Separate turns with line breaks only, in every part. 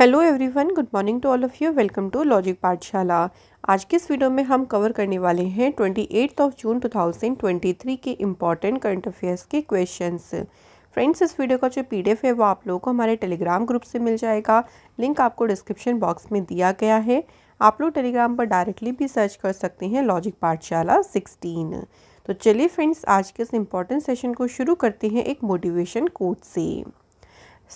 Hello everyone good morning to all of you welcome to logic Pathshala आज के इस video में हम कवर करने वाले हैं twenty eighth of June two thousand twenty three के इम्पॉर्टेंट करंट अफेयर्स के क्वेश्चंस फ्रेंड्स इस वीडियो का जो पीडीएफ है वो आप लोगों को हमारे टेलीग्राम ग्रुप से मिल जाएगा लिंक आपको डिस्क्रिप्शन बॉक्स में दिया गया है आप लोग टेलीग्राम पर डायरेक्टली भी सर्च कर सकते हैं लॉजिक पाठशाला सिक्सटीन तो चलिए फ्रेंड्स आज के इस इम्पॉर्टेंट सेशन को शुरू करते हैं एक मोटिवेशन कोच से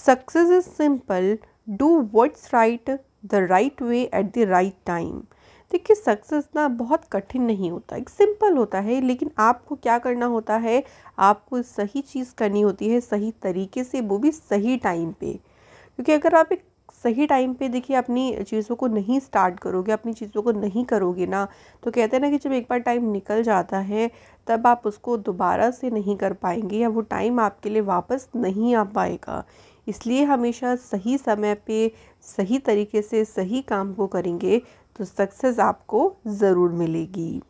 success is simple do what's right the right way at the right time देखिए सक्सेस ना बहुत कठिन नहीं होता एक सिंपल होता है लेकिन आपको क्या करना होता है आपको सही चीज़ करनी होती है सही तरीके से वो भी सही टाइम पे क्योंकि अगर आप एक सही टाइम पे देखिए अपनी चीज़ों को नहीं स्टार्ट करोगे अपनी चीज़ों को नहीं करोगे ना तो कहते हैं ना कि जब एक बार टाइम निकल जाता है तब आप उसको दोबारा से नहीं कर पाएंगे या वो टाइम आपके लिए वापस नहीं आ पाएगा इसलिए हमेशा सही समय पे सही तरीके से सही काम को करेंगे तो सक्सेस आपको ज़रूर मिलेगी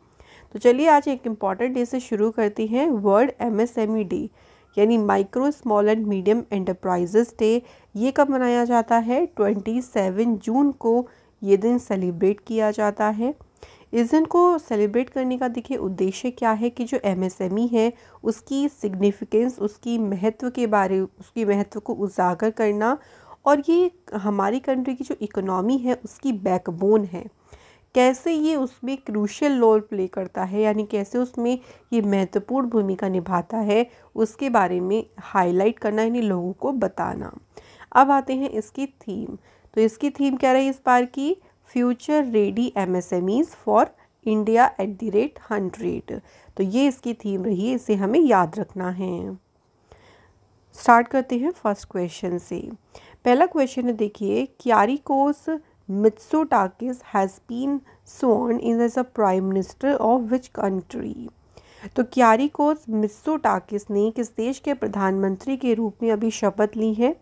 तो चलिए आज एक इम्पॉर्टेंट डे से शुरू करती हैं वर्ल्ड एम ई डे यानी micro small and medium enterprises day ये कब मनाया जाता है ट्वेंटी सेवन जून को ये दिन सेलिब्रेट किया जाता है इस दिन को सेलिब्रेट करने का देखिए उद्देश्य क्या है कि जो एमएसएमई e है उसकी सिग्निफिकेंस उसकी महत्व के बारे उसकी महत्व को उजागर करना और ये हमारी कंट्री की जो इकोनॉमी है उसकी बैकबोन है कैसे ये उसमें क्रूशल रोल प्ले करता है यानी कैसे उसमें ये महत्वपूर्ण भूमिका निभाता है उसके बारे में हाईलाइट करना यानी लोगों को बताना अब आते हैं इसकी थीम तो इसकी थीम क्या रही इस बार की future ready M S Es for India at the rate hundred तो ये इसकी थीम रही है इसे हमें याद रखना है स्टार्ट करते हैं फर्स्ट क्वेश्चन से पहला क्वेश्चन है देखिए Kyriakos Mitsotakis has been sworn in as a prime minister of which country तो क्यारिकोस मित्सोटाकिस ने किस देश के प्रधानमंत्री के रूप में अभी शपथ ली है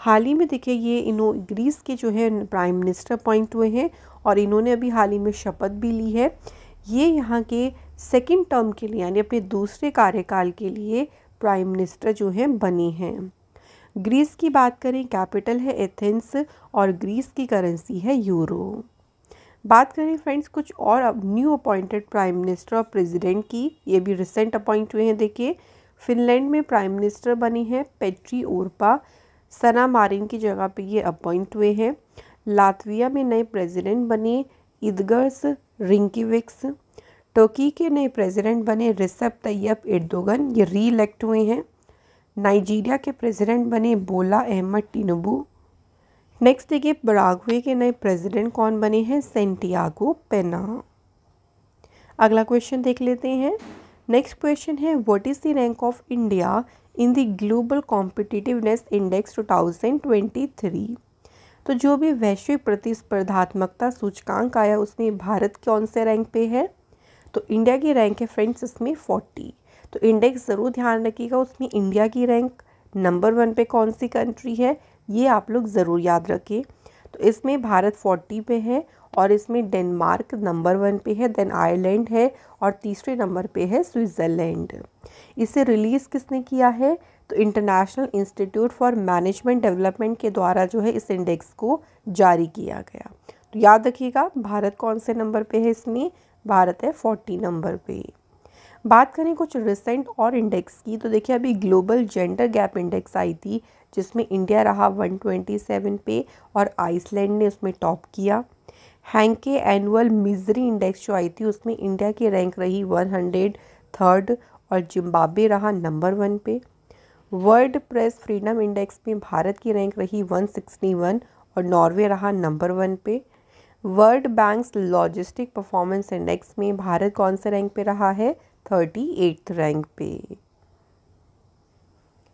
हाल ही में देखिए ये इन्हों ग्रीस के जो है प्राइम मिनिस्टर अपॉइंट हुए हैं और इन्होंने अभी हाल ही में शपथ भी ली है ये यहाँ के सेकेंड टर्म के लिए यानी अपने दूसरे कार्यकाल के लिए प्राइम मिनिस्टर जो हैं बने हैं ग्रीस की बात करें कैपिटल है एथेंस और ग्रीस की करेंसी है यूरो बात करें फ्रेंड्स कुछ और अब न्यू अपॉइंटेड प्राइम मिनिस्टर और प्रेसिडेंट की ये भी रिसेंट अपॉइंट हुए हैं देखिए फिनलैंड में प्राइम मिनिस्टर बने हैं पेट्री ओरपा सना मारिन की जगह पे ये अपॉइंट हुए हैं लातविया में नए प्रेसिडेंट बने इदगर्स रिंकीविक्स टर्की के नए प्रेसिडेंट बने रिसप तैयब इर्दोगन ये री इलेक्ट हुए हैं नाइजीरिया के प्रेसिडेंट बने बोला अहमद टिनबू नेक्स्ट देखिए बरागवे के नए प्रेसिडेंट कौन बने हैं सेंटियागो पेना अगला क्वेश्चन देख लेते हैं नेक्स्ट क्वेश्चन है what is the rank of India in the global competitiveness index 2023 तो जो भी वैश्विक प्रतिस्पर्धात्मकता सूचकांक आया उसमें भारत कौन से रैंक पे है तो इंडिया की रैंक है फ्रेंड्स इसमें फोर्टी तो इंडेक्स ज़रूर ध्यान रखिएगा उसमें इंडिया की रैंक नंबर वन पे कौन सी कंट्री है ये आप लोग ज़रूर याद रखें तो इसमें भारत फोर्टी पे है और इसमें डेनमार्क नंबर वन पे है देन आयरलैंड है और तीसरे नंबर पे है स्विट्ज़रलैंड इसे रिलीज़ किसने किया है तो international institute for management development के द्वारा जो है इस इंडेक्स को जारी किया गया तो याद रखिएगा भारत कौन से नंबर पर है इसमें भारत है फोर्टी नंबर पर बात करें कुछ रिसेंट और इंडेक्स की तो देखिए अभी ग्लोबल जेंडर गैप इंडेक्स आई थी जिसमें इंडिया रहा 127 पे और आइसलैंड ने उसमें टॉप किया हैंके एनुअल मिजरी इंडेक्स जो आई थी उसमें इंडिया की रैंक रही वन हंड्रेड थर्ड और जिम्बाब्वे रहा नंबर वन पे वर्ल्ड प्रेस फ्रीडम इंडेक्स में भारत की रैंक रही वन सिक्सटी वन और नॉर्वे रहा नंबर वन पे world banks logistic performance index में भारत कौन से रैंक पे रहा है थर्टी एट्थ रैंक पे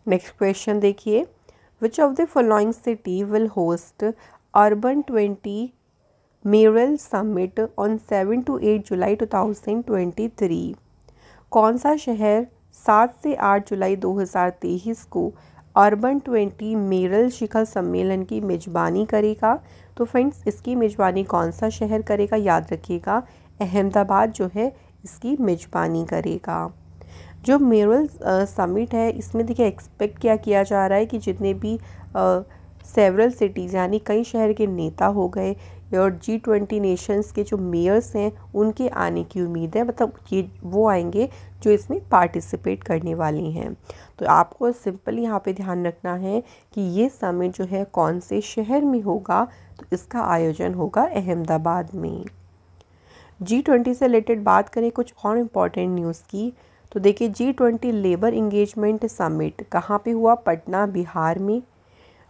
नेक्स्ट क्वेश्चन देखिए which of the following city will host urban twenty mayoral summit on seven to eight July two thousand twenty three कौन सा शहर सात से आठ जुलाई दो हज़ार तेईस को अर्बन ट्वेंटी मेरल शिखर सम्मेलन की मेज़बानी करेगा तो फ्रेंड्स इसकी मेज़बानी कौन सा शहर करेगा याद रखिएगा अहमदाबाद जो है इसकी मेज़बानी करेगा जो मेरल समिट है इसमें देखिए एक्सपेक्ट क्या किया जा रहा है कि जितने भी सेवरल सिटीज़ यानी कई शहर के नेता हो गए और जी ट्वेंटी नेशंस के जो मेयर्स हैं उनके आने की उम्मीद है मतलब ये वो आएंगे जो इसमें पार्टिसिपेट करने वाली हैं तो आपको सिंपल यहाँ पे ध्यान रखना है कि ये समिट जो है कौन से शहर में होगा तो इसका आयोजन होगा अहमदाबाद में जी ट्वेंटी से रिलेटेड बात करें कुछ और इम्पॉर्टेंट न्यूज़ की तो देखिए G twenty labour engagement summit कहाँ पे हुआ पटना बिहार में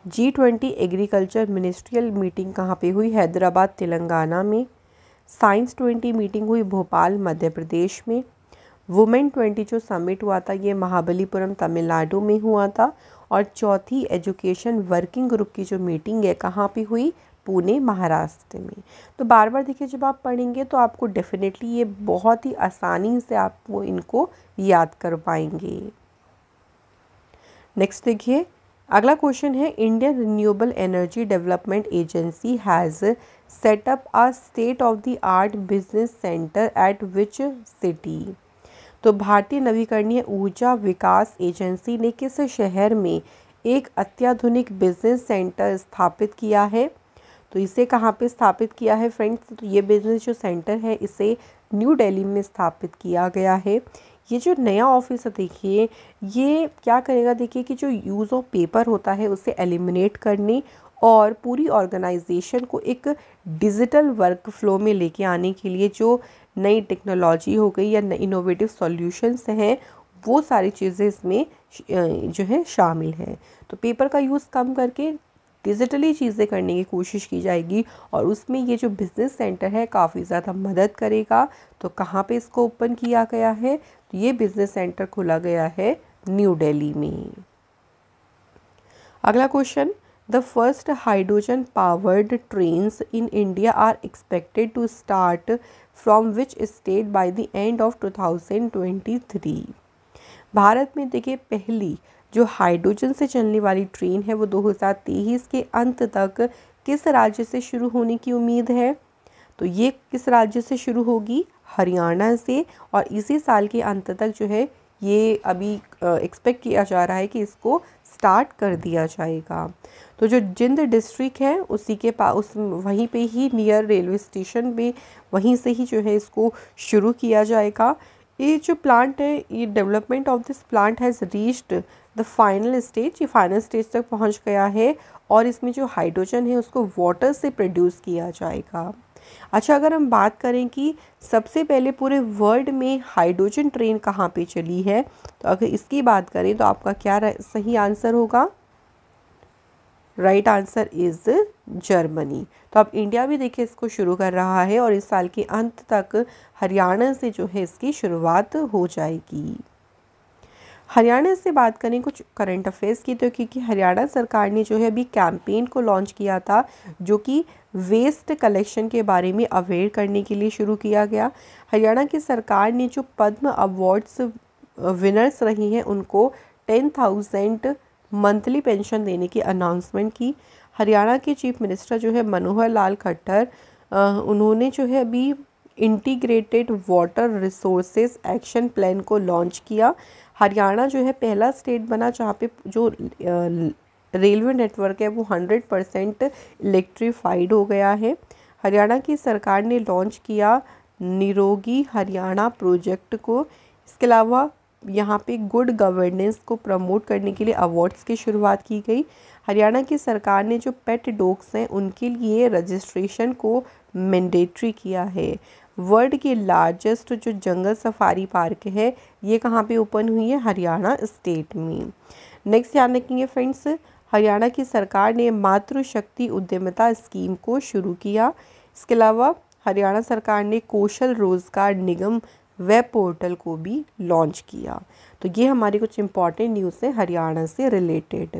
G twenty agriculture ministerial meeting कहाँ पे हुई हैदराबाद तेलंगाना में साइंस ट्वेंटी मीटिंग हुई भोपाल मध्य प्रदेश में वुमेन ट्वेंटी जो समिट हुआ था ये महाबलीपुरम तमिलनाडु में हुआ था और चौथी एजुकेशन वर्किंग ग्रुप की जो मीटिंग है कहाँ पे हुई पुणे महाराष्ट्र में तो बार बार देखिए जब आप पढ़ेंगे तो आपको डेफिनेटली ये बहुत ही आसानी से आप वो इनको याद कर पाएंगे नेक्स्ट देखिए अगला क्वेश्चन है Indian renewable energy development agency has set up a state of the art business centre at which city तो भारतीय नवीकरणीय ऊर्जा विकास एजेंसी ने किस शहर में एक अत्याधुनिक बिजनेस सेंटर स्थापित किया है तो इसे कहाँ पे स्थापित किया है फ्रेंड्स तो ये बिजनेस जो सेंटर है इसे न्यू दिल्ली में स्थापित किया गया है ये जो नया ऑफिस है देखिए ये क्या करेगा देखिए कि जो यूज़ ऑफ पेपर होता है उसे एलिमिनेट करने और पूरी ऑर्गेनाइजेशन को एक डिजिटल वर्क फ्लो में लेके आने के लिए जो नई टेक्नोलॉजी हो गई या इनोवेटिव सॉल्यूशंस हैं वो सारी चीज़ें इसमें जो है शामिल हैं तो पेपर का यूज़ कम करके डिजिटली चीज़ें करने की कोशिश की जाएगी और उसमें ये जो बिज़नेस सेंटर है काफ़ी ज़्यादा मदद करेगा तो कहाँ पे इसको ओपन किया गया है तो ये बिज़नेस सेंटर खोला गया है न्यू दिल्ली में अगला question the first hydrogen powered trains in India are expected to start from which state by the end of two Bharat में देखिए पहली जो हाइड्रोजन से चलने वाली ट्रेन है वो 2023 के अंत तक किस राज्य से शुरू होने की उम्मीद है तो ये किस राज्य से शुरू होगी हरियाणा से और इसी साल के अंत तक जो है ये अभी एक्सपेक्ट किया जा रहा है कि इसको स्टार्ट कर दिया जाएगा तो जो जिंद डिस्ट्रिक्ट है उसी के पास उस वहीं पे ही नियर रेलवे स्टेशन पे वहीं से ही जो है इसको शुरू किया जाएगा ये जो प्लांट है ये development of this plant has reached the final stage ये फाइनल स्टेज तक पहुंच गया है और इसमें जो हाइड्रोजन है उसको वाटर से प्रोड्यूस किया जाएगा अच्छा अगर हम बात करें कि सबसे पहले पूरे वर्ल्ड में हाइड्रोजन ट्रेन कहाँ पे चली है तो अगर इसकी बात करें तो आपका क्या सही आंसर होगा राइट आंसर इज़ जर्मनी तो अब इंडिया भी देखिए इसको शुरू कर रहा है और इस साल के अंत तक हरियाणा से जो है इसकी शुरुआत हो जाएगी हरियाणा से बात करें कुछ करंट अफेयर्स की तो क्योंकि हरियाणा सरकार ने जो है अभी कैंपेन को लॉन्च किया था जो कि वेस्ट कलेक्शन के बारे में अवेयर करने के लिए शुरू किया गया हरियाणा की सरकार ने जो पद्म अवार्ड्स विनर्स रही हैं उनको टेन थाउजेंड मंथली पेंशन देने की अनाउंसमेंट की हरियाणा के चीफ मिनिस्टर जो है मनोहर लाल खट्टर उन्होंने जो है अभी integrated water resources action plan को लॉन्च किया हरियाणा जो है पहला स्टेट बना जहाँ पे जो रेलवे नेटवर्क है वो हंड्रेड परसेंट इलेक्ट्रीफाइड हो गया है हरियाणा की सरकार ने लॉन्च किया निरोगी हरियाणा प्रोजेक्ट को इसके अलावा यहाँ पे गुड गवर्नेंस को प्रमोट करने के लिए अवार्ड्स की शुरुआत की गई हरियाणा की सरकार ने जो पेट डॉग्स हैं उनके लिए रजिस्ट्रेशन को मैंडेटरी किया है वर्ल्ड के लार्जेस्ट जो जंगल सफारी पार्क है ये कहाँ पे ओपन हुई है हरियाणा स्टेट में नेक्स्ट ध्यान रखेंगे फ्रेंड्स हरियाणा की सरकार ने मातृशक्ति उद्यमिता स्कीम को शुरू किया इसके अलावा हरियाणा सरकार ने कौशल रोजगार निगम वेब पोर्टल को भी लॉन्च किया तो ये हमारी कुछ इंपॉर्टेंट न्यूज़ है हरियाणा से रिलेटेड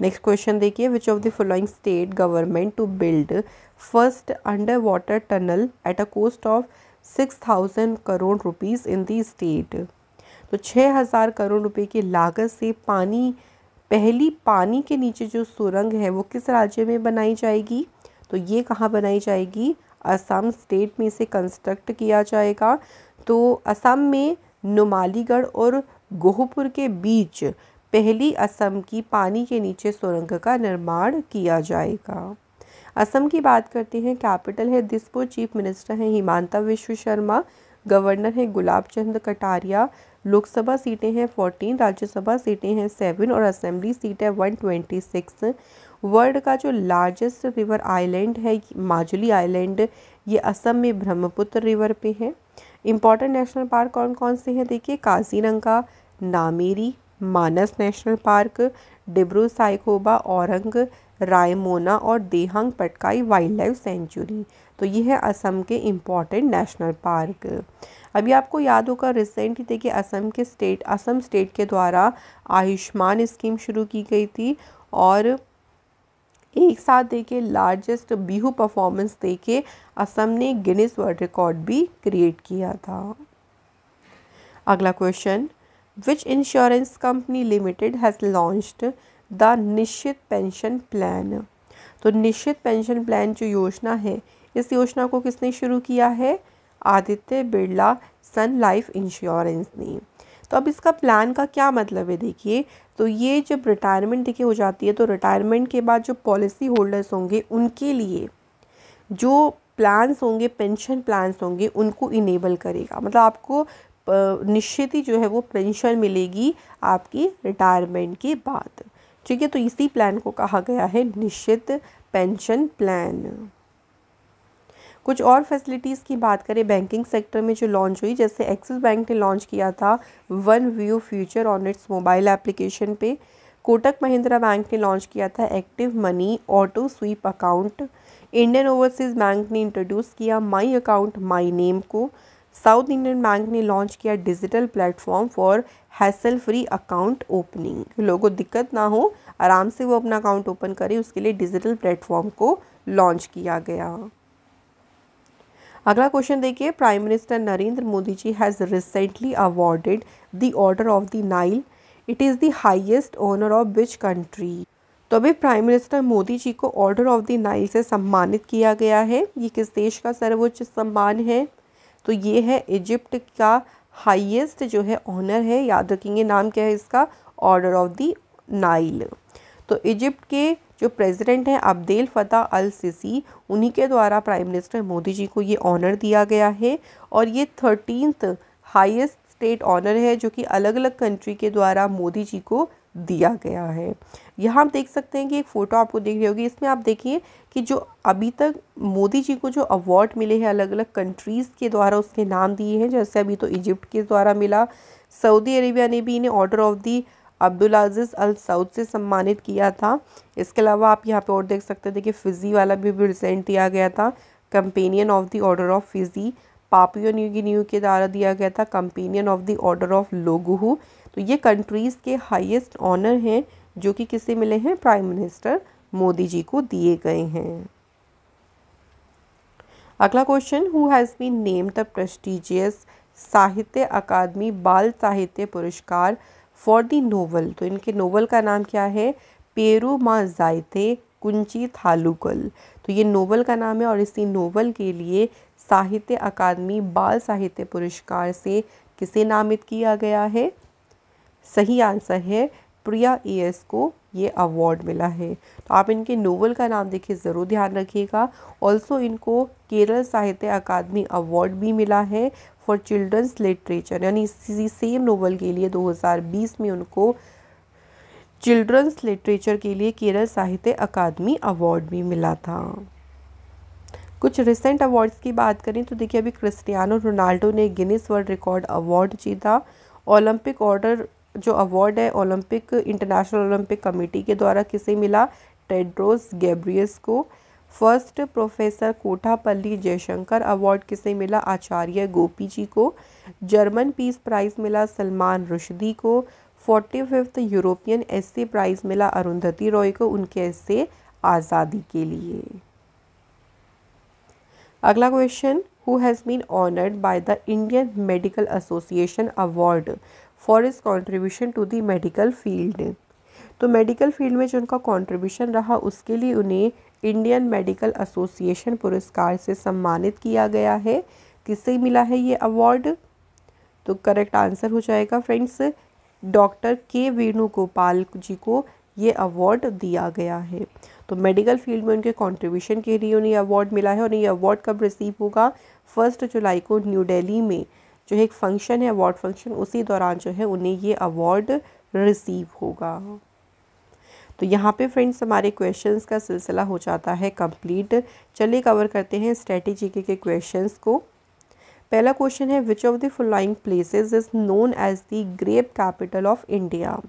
नेक्स्ट क्वेश्चन देखिए which of the following state government to build first under water tunnel at a cost of six thousand crore rupees in the state तो छः हज़ार करोड़ रुपए की लागत से पानी पहली पानी के नीचे जो सुरंग है वो किस राज्य में बनाई जाएगी तो ये कहाँ बनाई जाएगी असम स्टेट में इसे कंस्ट्रक्ट किया जाएगा तो असम में नुमालीगढ़ और गोहपुर के बीच पहली असम की पानी के नीचे सुरंग का निर्माण किया जाएगा असम की बात करते हैं कैपिटल है दिसपुर चीफ मिनिस्टर हैं हिमांता विश्व शर्मा गवर्नर हैं गुलाब चंद कटारिया लोकसभा सीटें हैं फोर्टीन राज्यसभा सीटें हैं सेवन और असेंबली सीट है वन ट्वेंटी सिक्स वर्ल्ड का जो लार्जेस्ट रिवर आइलैंड है माजुली आइलैंड ये असम में ब्रह्मपुत्र रिवर पे है इम्पॉर्टेंट नेशनल पार्क कौन कौन से हैं देखिए काजीरंगा नामेरी मानस नेशनल पार्क डिब्रू साइकोबा औरंग रायमोना और Dehing Patkai wildlife sanctuary तो ये है असम के इम्पॉर्टेंट नेशनल पार्क अभी आपको याद होगा रिसेंटली देखिए असम के स्टेट असम स्टेट के द्वारा आयुष्मान स्कीम शुरू की गई थी और एक साथ देखे लार्जेस्ट बिहू परफॉर्मेंस देके असम ने गिनीस वर्ल्ड रिकॉर्ड भी क्रिएट किया था अगला question which insurance company limited has launched the Nishchit pension plan तो निश्चित पेंशन प्लान जो योजना है इस योजना को किसने शुरू किया है Aditya Birla Sun Life insurance ने तो अब इसका प्लान का क्या मतलब है देखिए तो ये जब रिटायरमेंट देखिए हो जाती है तो रिटायरमेंट के बाद जो पॉलिसी होल्डर्स होंगे उनके लिए जो प्लान्स होंगे पेंशन प्लान्स होंगे उनको इनेबल करेगा मतलब आपको निश्चित ही जो है वो पेंशन मिलेगी आपकी रिटायरमेंट के बाद ठीक है तो इसी प्लान को कहा गया है निश्चित पेंशन प्लान कुछ और फैसिलिटीज़ की बात करें बैंकिंग सेक्टर में जो लॉन्च हुई जैसे एक्सिस बैंक ने लॉन्च किया था one view future on its mobile application पे कोटक महिंद्रा बैंक ने लॉन्च किया था active money auto sweep account Indian Overseas Bank ने इंट्रोड्यूस किया माई अकाउंट माई नेम को साउथ इंडियन बैंक ने लॉन्च किया digital platform for hassle free account opening लोगों को दिक्कत ना हो आराम से वो अपना अकाउंट ओपन करें उसके लिए डिजिटल प्लेटफॉर्म को लॉन्च किया गया अगला क्वेश्चन देखिए prime minister Narendra Modi ji has recently awarded the Order of the Nile it is the highest honour of which country तो अभी प्राइम मिनिस्टर मोदी जी को ऑर्डर ऑफ द नाइल से सम्मानित किया गया है ये किस देश का सर्वोच्च सम्मान है तो ये है इजिप्ट का हाइएस्ट जो है ऑनर है याद रखेंगे नाम क्या है इसका ऑर्डर ऑफ द नाइल तो इजिप्ट के जो प्रेसिडेंट हैं अब्देल फ़तह अल सिसी उन्हीं के द्वारा प्राइम मिनिस्टर मोदी जी को ये ऑनर दिया गया है और ये थर्टीनथ हाईएस्ट स्टेट ऑनर है जो कि अलग अलग कंट्री के द्वारा मोदी जी को दिया गया है यहाँ आप देख सकते हैं कि एक फ़ोटो आपको देख रही होगी इसमें आप देखिए कि जो अभी तक मोदी जी को जो अवार्ड मिले हैं अलग अलग कंट्रीज़ के द्वारा उसके नाम दिए हैं जैसे अभी तो इजिप्ट के द्वारा मिला सऊदी अरेबिया ने भी इन्हें Order of the Abdul Aziz Al Saud से सम्मानित किया था इसके अलावा आप यहाँ पे और देख सकते थे कि फ़िज़ी वाला भी प्रजेंट दिया गया था Companion of the Order of Fiji Papua New के द्वारा दिया गया था Companion of the Order of Logohu तो ये कंट्रीज़ के हाइएस्ट ऑनर हैं जो कि किसे मिले हैं प्राइम मिनिस्टर मोदी जी को दिए गए हैं अगला question who has been named the prestigious Sahitya Akademi बाल साहित्य पुरस्कार फॉर दी नोवल तो इनके नोवल का नाम क्या है पेरू माँ जायते कुंची थालुकल तो ये नोवल का नाम है और इसी नोवल के लिए साहित्य अकादमी बाल साहित्य पुरस्कार से किसे नामित किया गया है सही आंसर है प्रिया एस को ये अवार्ड मिला है तो आप इनके नोवेल का नाम देखिए ज़रूर ध्यान रखिएगा ऑल्सो इनको केरल साहित्य अकादमी अवार्ड भी मिला है फॉर चिल्ड्रंस लिटरेचर यानी इसी सेम नोवेल के लिए 2020 में उनको चिल्ड्रंस लिटरेचर के लिए केरल साहित्य अकादमी अवार्ड भी मिला था कुछ रिसेंट अवार्ड्स की बात करें तो देखिए अभी क्रिस्टियानो रोनाल्डो ने गिनीस वर्ल्ड रिकॉर्ड अवार्ड जीता ओलंपिक ऑर्डर जो अवार्ड है ओलंपिक इंटरनेशनल ओलंपिक कमेटी के द्वारा किसे मिला टेड्रोस गैब्रियस को first professor Kothapalli Jayashankar award किसे मिला आचार्य गोपी जी को जर्मन पीस प्राइज मिला सलमान रुशदी को forty fifth European essay prize मिला अरुंधति रॉय को उनके एस्से आज़ादी के लिए अगला question who has been honoured by the Indian medical association award for his contribution to the medical field तो मेडिकल फील्ड में जो उनका कॉन्ट्रीब्यूशन रहा उसके लिए उन्हें इंडियन मेडिकल एसोसिएशन पुरस्कार से सम्मानित किया गया है किससे मिला है ये अवार्ड तो करेक्ट आंसर हो जाएगा फ्रेंड्स डॉक्टर के वेणुगोपाल जी को ये अवार्ड दिया गया है तो मेडिकल फील्ड में उनके कंट्रीब्यूशन के लिए उन्हें अवार्ड मिला है और ये अवार्ड कब रिसीव होगा फर्स्ट जुलाई को न्यू दिल्ली में जो एक फंक्शन है अवार्ड फंक्शन उसी दौरान जो है उन्हें ये अवार्ड रिसीव होगा तो यहाँ पे फ्रेंड्स हमारे क्वेश्चंस का सिलसिला हो जाता है कंप्लीट चलिए कवर करते हैं स्ट्रेटेजी के क्वेश्चंस को पहला क्वेश्चन है which of the following places is known as the grape capital of India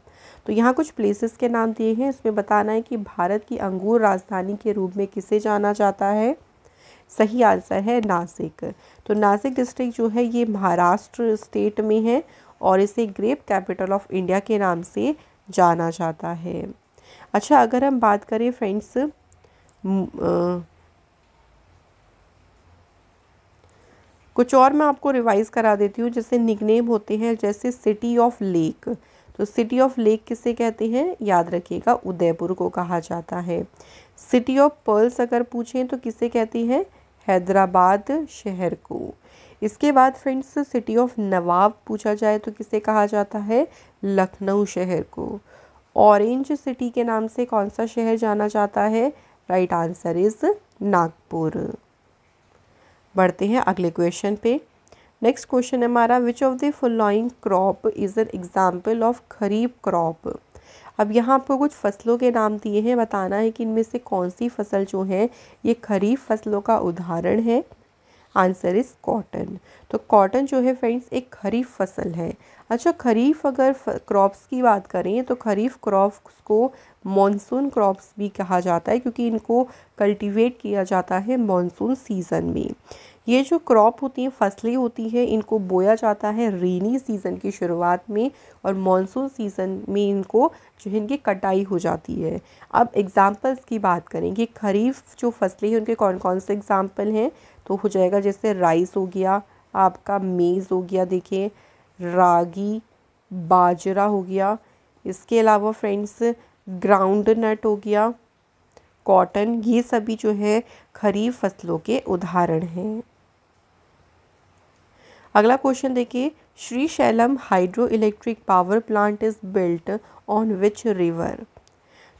तो यहाँ कुछ प्लेसेस के नाम दिए हैं इसमें बताना है कि भारत की अंगूर राजधानी के रूप में किसे जाना जाता है सही आंसर है नासिक तो नासिक डिस्ट्रिक्ट जो है ये महाराष्ट्र स्टेट में है और इसे ग्रेप कैपिटल ऑफ इंडिया के नाम से जाना जाता है अच्छा अगर हम बात करें फ्रेंड्स कुछ और मैं आपको रिवाइज करा देती हूँ जैसे निकनेम होते हैं जैसे सिटी ऑफ लेक तो सिटी ऑफ लेक किसे कहते हैं याद रखिएगा उदयपुर को कहा जाता है सिटी ऑफ पर्ल्स अगर पूछें तो किसे कहती हैं हैदराबाद शहर को इसके बाद फ्रेंड्स सिटी ऑफ नवाब पूछा जाए तो किसे कहा जाता है लखनऊ शहर को ऑरेंज सिटी के नाम से कौन सा शहर जाना जाता है राइट आंसर इज़ नागपुर बढ़ते हैं अगले क्वेश्चन पे नेक्स्ट क्वेश्चन है हमारा which of the following crop is an example of kharif crop अब यहाँ आपको कुछ फसलों के नाम दिए हैं बताना है कि इनमें से कौन सी फसल जो है ये खरीफ फसलों का उदाहरण है आंसर इज़ कॉटन तो कॉटन जो है फ्रेंड्स एक खरीफ फसल है अच्छा खरीफ अगर क्रॉप्स की बात करें तो खरीफ क्रॉप्स को मॉनसून क्रॉप्स भी कहा जाता है क्योंकि इनको कल्टीवेट किया जाता है मॉनसून सीज़न में ये जो क्रॉप होती है फसलें होती हैं इनको बोया जाता है रेनी सीज़न की शुरुआत में और मानसून सीज़न में इनको जो है इनकी कटाई हो जाती है अब एग्ज़ाम्पल्स की बात करें कि खरीफ जो फसलें हैं उनके कौन कौन से एग्ज़ाम्पल हैं तो हो जाएगा जैसे राइस हो गया आपका मेज़ हो गया देखिए रागी बाजरा हो गया इसके अलावा फ्रेंड्स ग्राउंड नट हो गया कॉटन ये सभी जो है खरीफ फसलों के उदाहरण हैं अगला क्वेश्चन देखिए Srisailam hydroelectric power plant is built on which river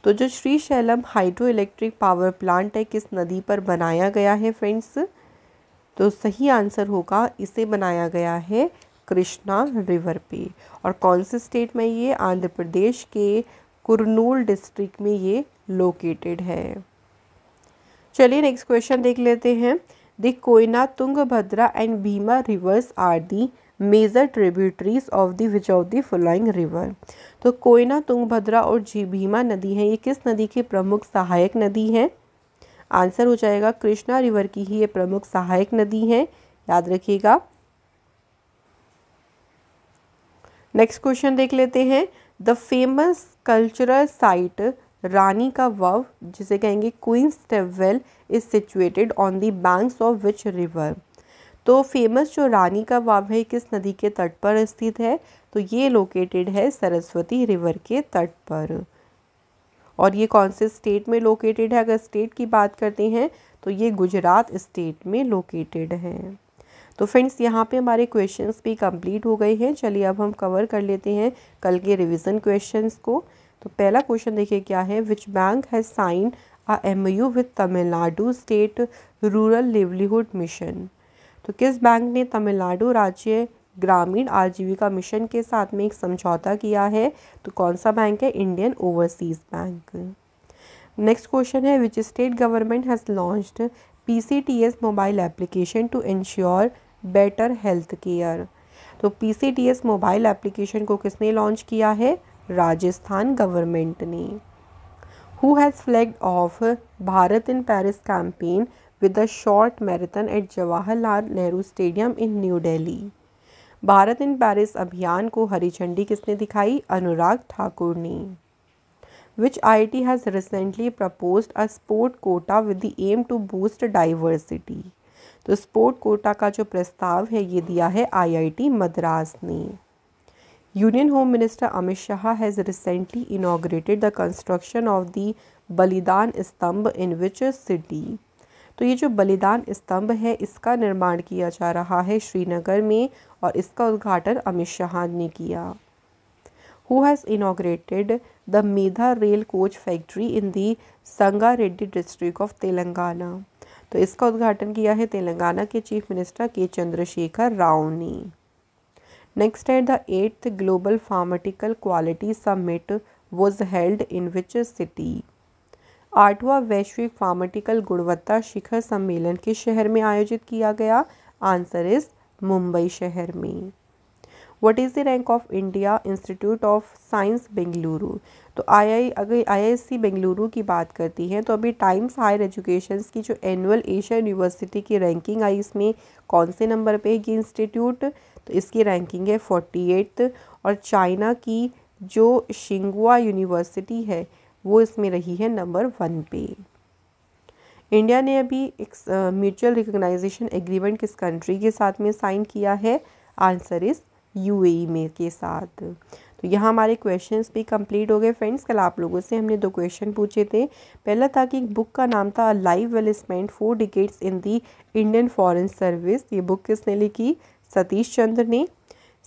तो जो Srisailam hydroelectric power plant है किस नदी पर बनाया गया है फ्रेंड्स तो सही आंसर होगा इसे बनाया गया है कृष्णा रिवर पे और कौन से स्टेट में ये आंध्र प्रदेश के कुरनूल डिस्ट्रिक्ट में ये लोकेटेड है चलिए नेक्स्ट क्वेश्चन देख लेते हैं The Koina, Tungabhadra and Bhima rivers are the major tributaries of the which of the following river तो कोयना तुंगभद्रा और जी भीमा नदी है ये किस नदी की प्रमुख सहायक नदी है आंसर हो जाएगा कृष्णा रिवर की ही ये प्रमुख सहायक नदी है याद रखिएगा नेक्स्ट क्वेश्चन देख लेते हैं the famous cultural site Rani ka Vav जिसे कहेंगे queen's stepwell is situated on the banks of which river तो फेमस जो रानी का वाव है किस नदी के तट पर स्थित है तो ये लोकेटेड है सरस्वती रिवर के तट पर और ये कौन से स्टेट में लोकेटेड है अगर स्टेट की बात करते हैं तो ये गुजरात स्टेट में लोकेटेड है तो फ्रेंड्स यहाँ पे हमारे क्वेश्चंस भी कंप्लीट हो गए हैं चलिए अब हम कवर कर लेते हैं कल के रिवीजन क्वेश्चंस को तो पहला क्वेश्चन देखिए क्या है which bank has sign uh M you with Tamil Nadu state rural livelihood mission तो किस बैंक ने तमिलनाडु राज्य ग्रामीण आजीविका मिशन के साथ में एक समझौता किया है तो कौन सा बैंक है Indian overseas bank next question है which state government has launched PCTS mobile application to ensure better health care तो पीसीटीएस मोबाइल एप्लीकेशन को किसने लॉन्च किया है राजस्थान गवर्नमेंट ने who has flagged off Bharat in Paris campaign with a short marathon at Jawaharlal Nehru stadium in New Delhi Bharat in Paris अभियान को हरी झंडी किसने दिखाई अनुराग ठाकुर ने which I T has recently propose a sport quota with the aim to boost diversity तो sport quota का जो प्रस्ताव है ये दिया है आई आई टी मद्रास ने Union Home Minister Amit Shah has recently inaugurated the construction of the बलिदान स्तंभ इन विच सिटी तो ये जो बलिदान स्तंभ है इसका निर्माण किया जा रहा है श्रीनगर में और इसका उद्घाटन अमित शाह ने किया who has inaugurated the Medha rail coach factory in the Sanga Reddy district of Telangana तो इसका उद्घाटन किया है तेलंगाना के चीफ मिनिस्टर के चंद्रशेखर राव ने Next, at the 8th Global Pharmaceutical Quality Summit was held in which city? आठवा वैश्विक फार्मेटिकल गुणवत्ता शिखर सम्मेलन किस शहर में आयोजित किया गया आंसर इज मुंबई शहर में what is the rank of India institute of science Bengaluru तो आई आई अगर आई आई सी बेंगलुरु की बात करती हैं तो अभी टाइम्स हायर एजुकेशन की जो एनुअल एशिया यूनिवर्सिटी की रैंकिंग आई इसमें कौन से नंबर पे ये इंस्टीट्यूट तो इसकी रैंकिंग है फोर्टी एट और चाइना की जो शिंगुआ यूनिवर्सिटी है वो इसमें रही है नंबर वन पे इंडिया ने अभी एक म्यूचुअल रिकग्नाइजेशन एग्रीमेंट किस कंट्री के साथ में साइन किया है आंसर यू यूएई में के साथ तो यहाँ हमारे क्वेश्चंस भी कंप्लीट हो गए फ्रेंड्स कल आप लोगों से हमने दो क्वेश्चन पूछे थे पहला था कि बुक का नाम था live well spend four decades in the Indian foreign service ये बुक किसने लिखी सतीश चंद्र ने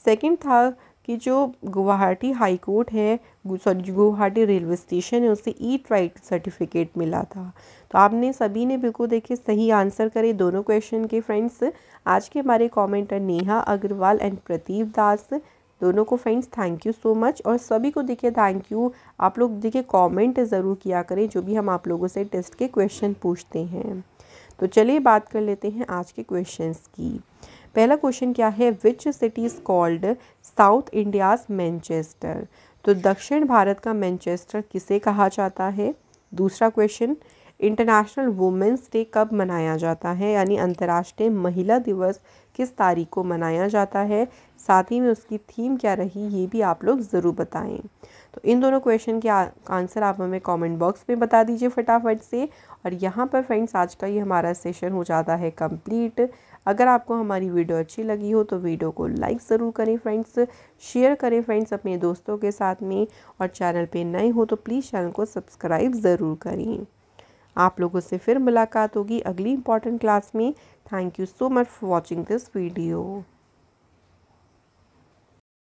सेकंड था कि जो गुवाहाटी हाई कोर्ट है सॉरी गुवाहाटी रेलवे स्टेशन है उसे ई ट्राइट सर्टिफिकेट मिला था तो आपने सभी ने बिल्कुल देखे सही आंसर करे दोनों क्वेश्चन के फ्रेंड्स आज के हमारे कमेंटर नेहा अग्रवाल एंड प्रतीप दास दोनों को friends thank you so much और सभी को देखिए थैंक यू आप लोग देखिए कमेंट ज़रूर किया करें जो भी हम आप लोगों से टेस्ट के क्वेश्चन पूछते हैं तो चलिए बात कर लेते हैं आज के क्वेश्चंस की पहला क्वेश्चन क्या है which city is called South India's Manchester तो दक्षिण भारत का मैनचेस्टर किसे कहा जाता है दूसरा क्वेश्चन इंटरनेशनल वुमेंस डे कब मनाया जाता है यानी अंतर्राष्ट्रीय महिला दिवस किस तारीख को मनाया जाता है साथ ही में उसकी थीम क्या रही ये भी आप लोग ज़रूर बताएं तो इन दोनों क्वेश्चन के आंसर आप हमें कमेंट बॉक्स में बता दीजिए फटाफट से और यहाँ पर फ्रेंड्स आज का ये हमारा सेशन हो जाता है कंप्लीट अगर आपको हमारी वीडियो अच्छी लगी हो तो वीडियो को लाइक ज़रूर करें फ्रेंड्स शेयर करें फ्रेंड्स अपने दोस्तों के साथ में और चैनल पे नए हो तो प्लीज़ चैनल को सब्सक्राइब ज़रूर करें आप लोगों से फिर मुलाकात होगी अगली इंपॉर्टेंट क्लास में thank you so much for watching this video